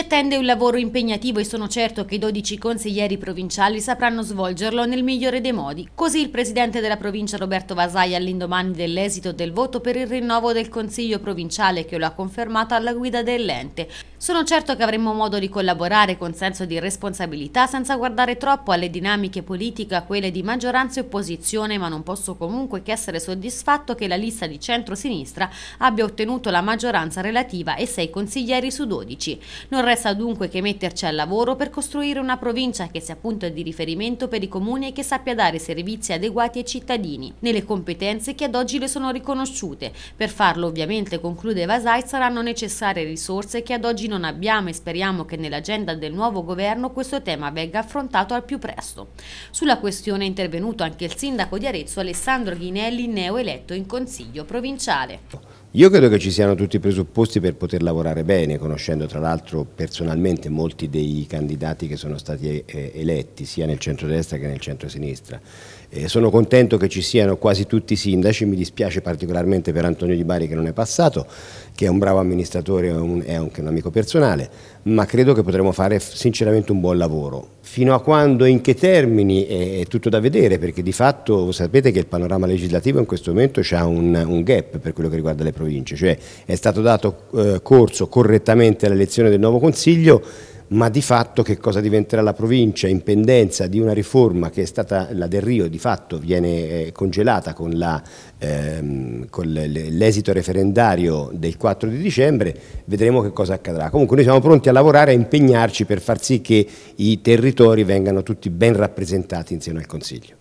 attende un lavoro impegnativo e sono certo che i 12 consiglieri provinciali sapranno svolgerlo nel migliore dei modi. Così il presidente della provincia Roberto Vasai all'indomani dell'esito del voto per il rinnovo del consiglio provinciale che lo ha confermato alla guida dell'ente. Sono certo che avremo modo di collaborare con senso di responsabilità senza guardare troppo alle dinamiche politiche, a quelle di maggioranza e opposizione, ma non posso comunque che essere soddisfatto che la lista di centro-sinistra abbia ottenuto la maggioranza relativa e sei consiglieri su 12. Non resta dunque che metterci al lavoro per costruire una provincia che sia punto di riferimento per i comuni e che sappia dare servizi adeguati ai cittadini, nelle competenze che ad oggi le sono riconosciute. Per farlo ovviamente, conclude Vasai, saranno necessarie risorse che ad oggi non abbiamo e speriamo che nell'agenda del nuovo governo questo tema venga affrontato al più presto. Sulla questione è intervenuto anche il sindaco di Arezzo Alessandro Ghinelli, neoeletto in consiglio provinciale. Io credo che ci siano tutti i presupposti per poter lavorare bene, conoscendo tra l'altro personalmente molti dei candidati che sono stati eh, eletti, sia nel centro-destra che nel centrosinistra. Eh, sono contento che ci siano quasi tutti i sindaci, mi dispiace particolarmente per Antonio Di Bari che non è passato, che è un bravo amministratore e anche un amico personale, ma credo che potremo fare sinceramente un buon lavoro. Fino a quando e in che termini è tutto da vedere, perché di fatto sapete che il panorama legislativo in questo momento ha un, un, gap per quello che riguarda le province, cioè è stato dato eh, corso correttamente all'elezione del nuovo Consiglio, ma di fatto che cosa diventerà la provincia in pendenza di una riforma che è stata la del Rio, di fatto viene eh, congelata con ehm, l'esito ehm, referendario del 4 di dicembre, vedremo che cosa accadrà. Comunque noi siamo pronti a lavorare e a impegnarci per far sì che i territori vengano tutti ben rappresentati insieme al Consiglio.